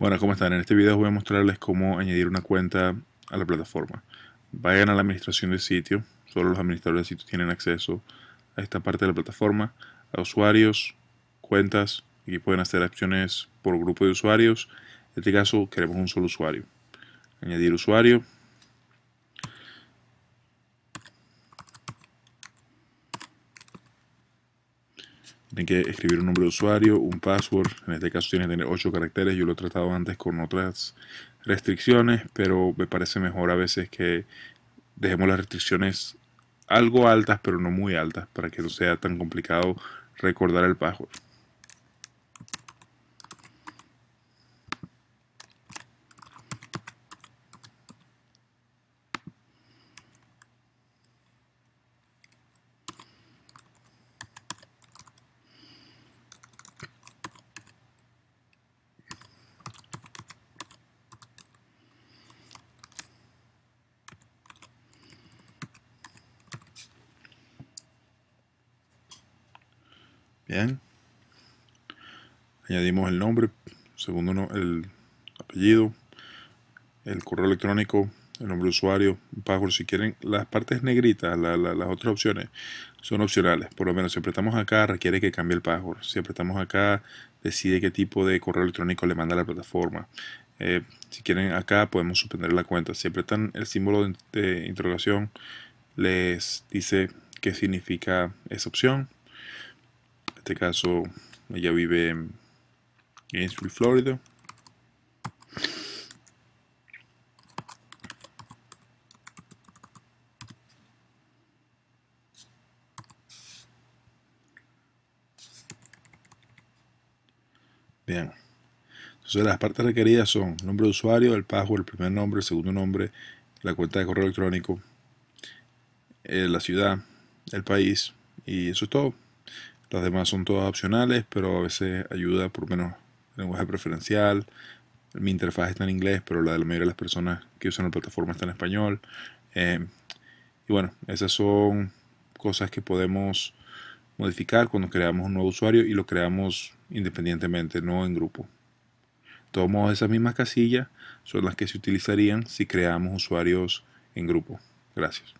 Bueno, ¿cómo están? En este video voy a mostrarles cómo añadir una cuenta a la plataforma. Vayan a la administración del sitio, solo los administradores de sitio tienen acceso a esta parte de la plataforma, a usuarios, cuentas, y pueden hacer acciones por grupo de usuarios. En este caso queremos un solo usuario. Añadir usuario, Tienen que escribir un nombre de usuario, un password. En este caso tiene que tener 8 caracteres. Yo lo he tratado antes con otras restricciones, pero me parece mejor a veces que dejemos las restricciones algo altas, pero no muy altas, para que no sea tan complicado recordar el password. Bien. Añadimos el nombre, segundo el apellido, el correo electrónico, el nombre de usuario, password. Si quieren, las partes negritas, las otras opciones, son opcionales. Por lo menos, si apretamos acá, requiere que cambie el password. Si apretamos acá, decide qué tipo de correo electrónico le manda la plataforma. Eh, si quieren, acá podemos suspender la cuenta. Si apretan el símbolo de interrogación, les dice qué significa esa opción este caso ella vive en Gainesville, Florida. Bien. Entonces las partes requeridas son nombre de usuario, el password, el primer nombre, el segundo nombre, la cuenta de correo electrónico, eh, la ciudad, el país y eso es todo. Las demás son todas opcionales, pero a veces ayuda por menos lenguaje preferencial. Mi interfaz está en inglés, pero la de la mayoría de las personas que usan la plataforma está en español. Eh, y bueno, esas son cosas que podemos modificar cuando creamos un nuevo usuario y lo creamos independientemente, no en grupo. Todos esas mismas casillas son las que se utilizarían si creamos usuarios en grupo. Gracias.